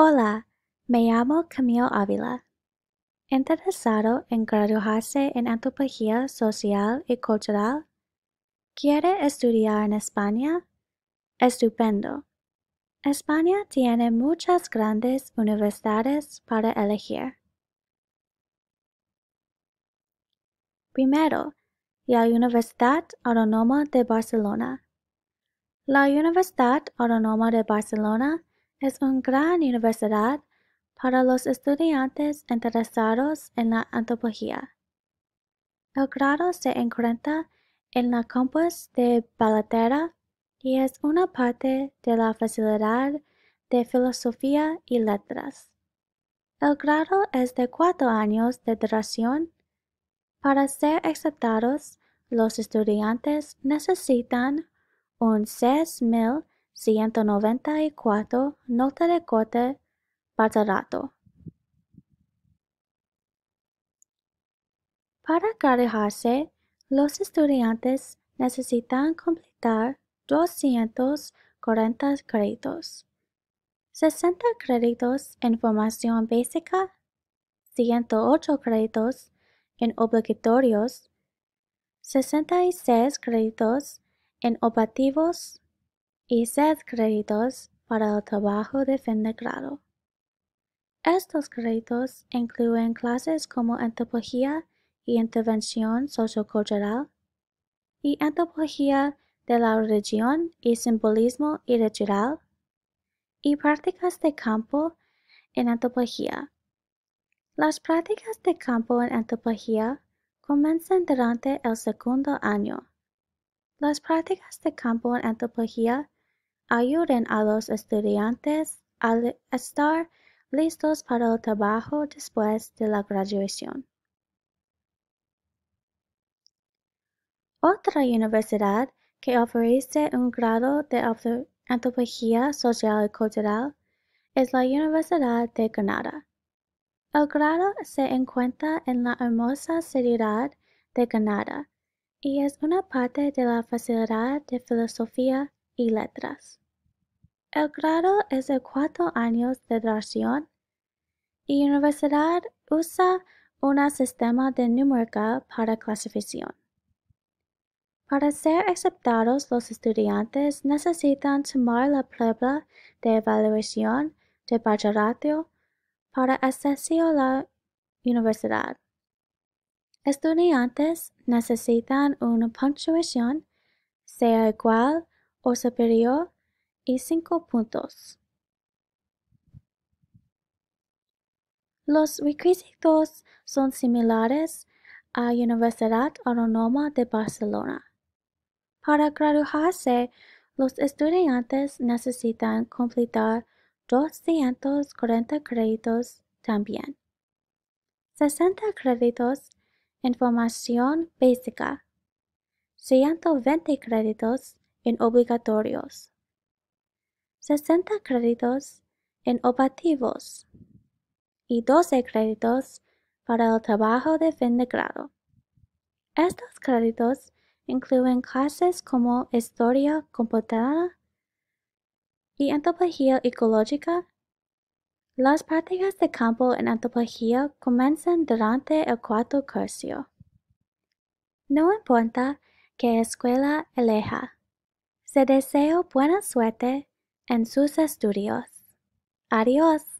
Hola, me llamo Camille Ávila. ¿Interesado en graduarse en antropología social y cultural? ¿Quiere estudiar en España? Estupendo. España tiene muchas grandes universidades para elegir. Primero, la Universidad Autónoma de Barcelona. La Universidad Autónoma de Barcelona es una gran universidad para los estudiantes interesados en la antropología. El grado se encuentra en la campus de Balatera y es una parte de la facilidad de Filosofía y Letras. El grado es de cuatro años de duración. Para ser aceptados, los estudiantes necesitan un 6.000 194, nota de corte, rato. Para graduarse, los estudiantes necesitan completar 240 créditos, 60 créditos en formación básica, 108 créditos en obligatorios, 66 créditos en optativos y seis créditos para el trabajo de fin de grado. Estos créditos incluyen clases como antropología y intervención sociocultural y antropología de la religión y simbolismo y ritual y prácticas de campo en antropología. Las prácticas de campo en antropología comienzan durante el segundo año. Las prácticas de campo en antropología ayuden a los estudiantes a estar listos para el trabajo después de la graduación. Otra universidad que ofrece un grado de antropología social y cultural es la Universidad de Granada. El grado se encuentra en la hermosa ciudad de Granada y es una parte de la Facilidad de Filosofía y letras. El grado es de cuatro años de duración y la universidad usa un sistema de numérica para clasificación. Para ser aceptados, los estudiantes necesitan tomar la prueba de evaluación de bachillerato para acceso a la universidad. Estudiantes necesitan una puntuación sea igual superior y 5 puntos. Los requisitos son similares a Universidad Autónoma de Barcelona. Para graduarse, los estudiantes necesitan completar 240 créditos también. 60 créditos información básica, 120 créditos en obligatorios, 60 créditos en optativos y 12 créditos para el trabajo de fin de grado. Estos créditos incluyen clases como historia computada y antropología ecológica. Las prácticas de campo en antropología comienzan durante el cuarto curso. No importa qué escuela elija. Se deseo buena suerte en sus estudios. Adiós.